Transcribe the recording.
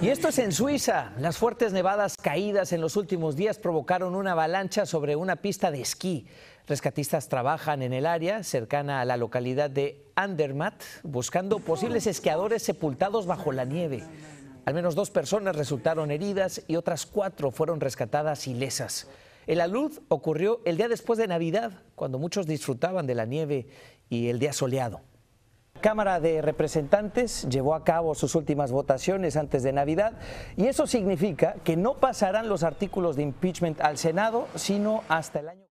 Y esto es en Suiza. Las fuertes nevadas caídas en los últimos días provocaron una avalancha sobre una pista de esquí. Rescatistas trabajan en el área cercana a la localidad de Andermatt buscando posibles esquiadores sepultados bajo la nieve. Al menos dos personas resultaron heridas y otras cuatro fueron rescatadas ilesas. El alud ocurrió el día después de Navidad, cuando muchos disfrutaban de la nieve y el día soleado. Cámara de Representantes llevó a cabo sus últimas votaciones antes de Navidad y eso significa que no pasarán los artículos de impeachment al Senado, sino hasta el año.